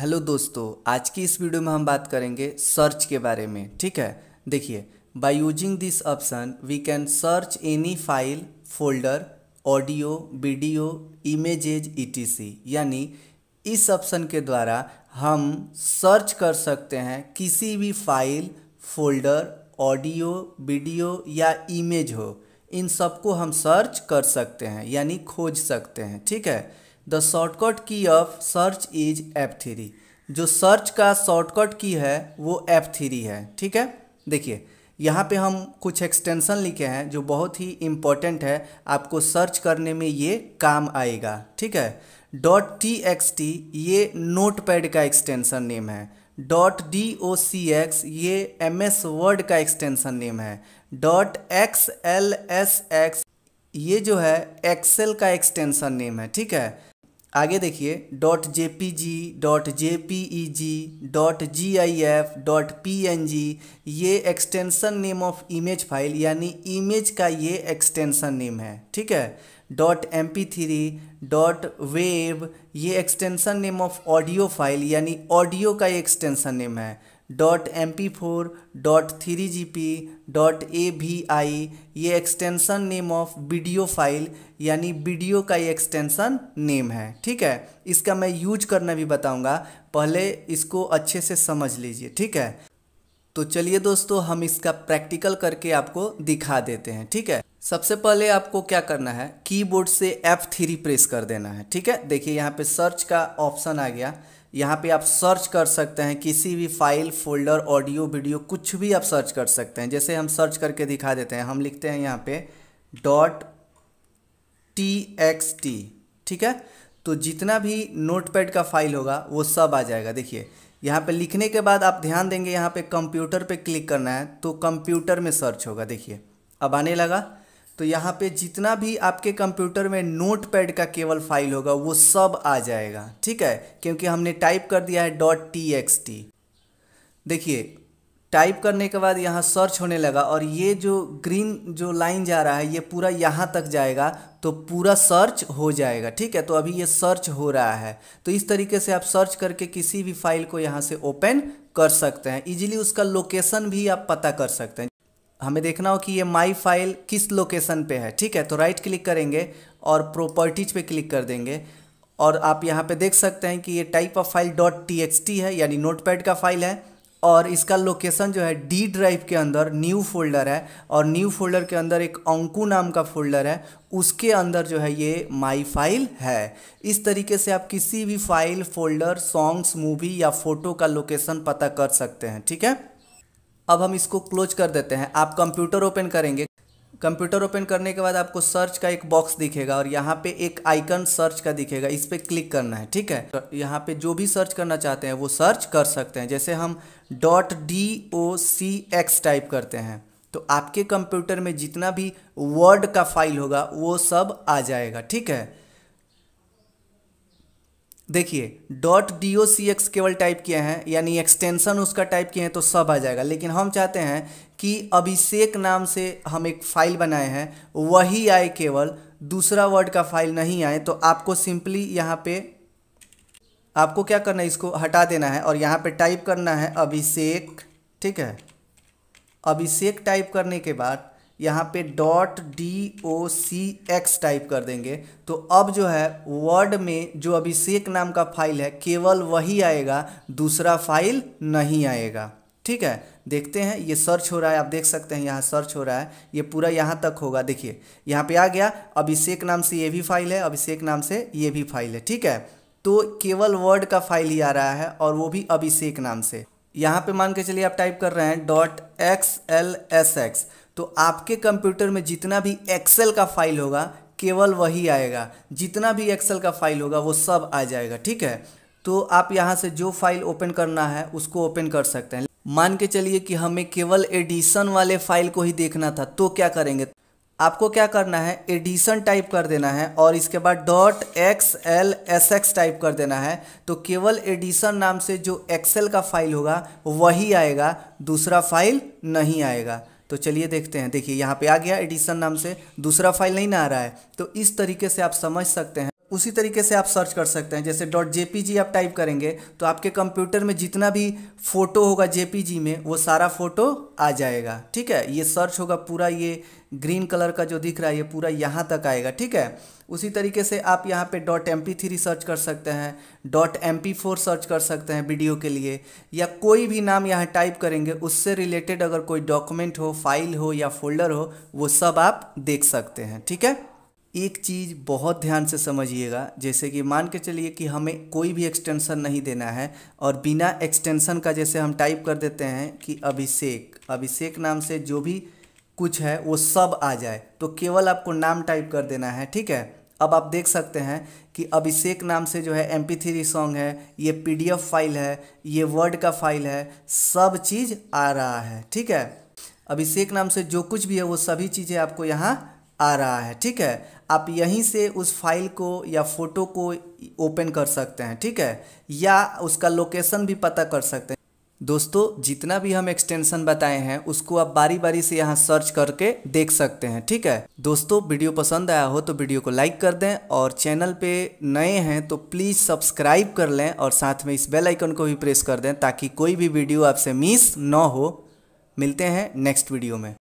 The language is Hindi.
हेलो दोस्तों आज की इस वीडियो में हम बात करेंगे सर्च के बारे में ठीक है देखिए by using this option we can search any file folder audio video images ETC यानी इस ऑप्शन के द्वारा हम सर्च कर सकते हैं किसी भी फाइल फोल्डर ऑडियो वीडियो या इमेज हो इन सबको हम सर्च कर सकते हैं यानी खोज सकते हैं ठीक है the shortcut key of search is F three जो सर्च का शॉर्टकट की है वो एप थ्री है ठीक है देखिए यहाँ पे हम कुछ एक्सटेंशन लिखे हैं जो बहुत ही इम्पोर्टेंट है आपको सर्च करने में ये काम आएगा ठीक है डॉट टी एक्स टी ये नोट पैड का एक्सटेंशन नेम है dot D O C X ये एम एस वर्ड का एक्सटेंशन नेम है dot X L S X ये जो है एक्सेल का एक्सटेंशन नेम है ठीक है आगे देखिए dot J P G dot J P E G dot G I F dot P N G ये extension name of image file यानी इमेज का ये एक्सटेंसन नेम है ठीक है dot M P three dot wave ये extension name of audio file यानी ऑडियो का ये एक्सटेंसन नेम है dot M P four dot three G P dot A V I ये extension name of video file यानी वीडियो का ये एक्सटेंसन नेम है ठीक है इसका मैं यूज करना भी बताऊंगा पहले इसको अच्छे से समझ लीजिए ठीक है तो चलिए दोस्तों हम इसका प्रैक्टिकल करके आपको दिखा देते हैं ठीक है सबसे पहले आपको क्या करना है कीबोर्ड से एफ थ्री प्रेस कर देना है ठीक है देखिए यहाँ पे सर्च का ऑप्शन आ गया यहाँ पे आप सर्च कर सकते हैं किसी भी फाइल फोल्डर ऑडियो वीडियो कुछ भी आप सर्च कर सकते हैं जैसे हम सर्च करके दिखा देते हैं हम लिखते हैं यहाँ पे डॉट टी एक्स टी ठीक है तो जितना भी नोटपैड का फाइल होगा वो सब आ जाएगा देखिए यहाँ पे लिखने के बाद आप ध्यान देंगे यहाँ पे कंप्यूटर पे क्लिक करना है तो कंप्यूटर में सर्च होगा देखिए अब आने लगा तो यहाँ पे जितना भी आपके कंप्यूटर में नोट पैड का केवल फाइल होगा वो सब आ जाएगा ठीक है क्योंकि हमने टाइप कर दिया है डॉट टी एक्स टी देखिए टाइप करने के बाद यहाँ सर्च होने लगा और ये जो ग्रीन जो लाइन जा रहा है ये पूरा यहाँ तक जाएगा तो पूरा सर्च हो जाएगा ठीक है तो अभी ये सर्च हो रहा है तो इस तरीके से आप सर्च करके किसी भी फाइल को यहाँ से ओपन कर सकते हैं इजीली उसका लोकेशन भी आप पता कर सकते हैं हमें देखना हो कि ये माई फाइल किस लोकेशन पे है ठीक है तो राइट क्लिक करेंगे और प्रॉपर्टीज पे क्लिक कर देंगे और आप यहाँ पे देख सकते हैं कि ये type of file dot T H T है यानी नोटपैड का फाइल है और इसका लोकेशन जो है डी ड्राइव के अंदर न्यू फोल्डर है और न्यू फोल्डर के अंदर एक अंकु नाम का फोल्डर है उसके अंदर जो है ये माई फाइल है इस तरीके से आप किसी भी फाइल फोल्डर सॉन्ग्स मूवी या फ़ोटो का लोकेशन पता कर सकते हैं ठीक है अब हम इसको क्लोज कर देते हैं आप कंप्यूटर ओपन करेंगे कंप्यूटर ओपन करने के बाद आपको सर्च का एक बॉक्स दिखेगा और यहाँ पे एक आइकन सर्च का दिखेगा इस पर क्लिक करना है ठीक है तो यहाँ पे जो भी सर्च करना चाहते हैं वो सर्च कर सकते हैं जैसे हम dot D O C X type करते हैं तो आपके कंप्यूटर में जितना भी वर्ड का फाइल होगा वो सब आ जाएगा ठीक है देखिए dot D O C X केवल टाइप किए हैं यानी एक्सटेंशन उसका टाइप किए हैं तो सब आ जाएगा लेकिन हम चाहते हैं कि अभिषेक नाम से हम एक फ़ाइल बनाए हैं वही आए केवल दूसरा वर्ड का फाइल नहीं आए तो आपको सिंपली यहाँ पे आपको क्या करना है इसको हटा देना है और यहाँ पे टाइप करना है अभिषेक ठीक है अभिषेक टाइप करने के बाद यहाँ पे dot D O C X type कर देंगे तो अब जो है वर्ड में जो अभिषेक नाम का फाइल है केवल वही आएगा दूसरा फाइल नहीं आएगा ठीक है देखते हैं ये सर्च हो रहा है आप देख सकते हैं यहाँ सर्च हो रहा है ये पूरा यहाँ तक होगा देखिए यहाँ पे आ गया अभिषेक नाम से ये भी फाइल है अभिषेक नाम से ये भी फाइल है ठीक है तो केवल वर्ड का फाइल ही आ रहा है और वो भी अभिषेक नाम से यहाँ पे मान के चलिए आप टाइप कर रहे हैं dot X L S X तो आपके कंप्यूटर में जितना भी एक्सेल का फाइल होगा केवल वही आएगा जितना भी एक्सेल का फाइल होगा वो सब आ जाएगा ठीक है तो आप यहाँ से जो फाइल ओपन करना है उसको ओपन कर सकते हैं मान के चलिए कि हमें केवल एडिशन वाले फाइल को ही देखना था तो क्या करेंगे आपको क्या करना है एडिशन टाइप कर देना है और इसके बाद dot X L S X type कर देना है तो केवल एडिशन नाम से जो एक्सेल का फाइल होगा वही आएगा दूसरा फाइल नहीं आएगा तो चलिए देखते हैं देखिए यहाँ पे आ गया एडिशन नाम से दूसरा फाइल नहीं ना आ रहा है तो इस तरीके से आप समझ सकते हैं उसी तरीके से आप सर्च कर सकते हैं जैसे डॉट जे आप टाइप करेंगे तो आपके कंप्यूटर में जितना भी फ़ोटो होगा जे में वो सारा फ़ोटो आ जाएगा ठीक है ये सर्च होगा पूरा ये ग्रीन कलर का जो दिख रहा है ये पूरा यहाँ तक आएगा ठीक है उसी तरीके से आप यहाँ पे dot M P three search कर सकते हैं dot M P four search कर सकते हैं वीडियो के लिए या कोई भी नाम यहाँ टाइप करेंगे उससे रिलेटेड अगर कोई डॉक्यूमेंट हो फाइल हो या फोल्डर हो वो सब आप देख सकते हैं ठीक है एक चीज़ बहुत ध्यान से समझिएगा जैसे कि मान के चलिए कि हमें कोई भी एक्सटेंशन नहीं देना है और बिना एक्सटेंशन का जैसे हम टाइप कर देते हैं कि अभिषेक अभिषेक नाम से जो भी कुछ है वो सब आ जाए तो केवल आपको नाम टाइप कर देना है ठीक है अब आप देख सकते हैं कि अभिषेक नाम से जो है एम थ्री सॉन्ग है ये पी फाइल है ये वर्ड का फाइल है सब चीज़ आ रहा है ठीक है अभिषेक नाम से जो कुछ भी है वो सभी चीज़ें आपको यहाँ आ रहा है ठीक है आप यहीं से उस फाइल को या फ़ोटो को ओपन कर सकते हैं ठीक है या उसका लोकेशन भी पता कर सकते हैं दोस्तों जितना भी हम एक्सटेंशन बताए हैं उसको आप बारी बारी से यहाँ सर्च करके देख सकते हैं ठीक है दोस्तों वीडियो पसंद आया हो तो वीडियो को लाइक कर दें और चैनल पे नए हैं तो प्लीज़ सब्सक्राइब कर लें और साथ में इस बेल आइकन को भी प्रेस कर दें ताकि कोई भी वीडियो आपसे मिस ना हो मिलते हैं नेक्स्ट वीडियो में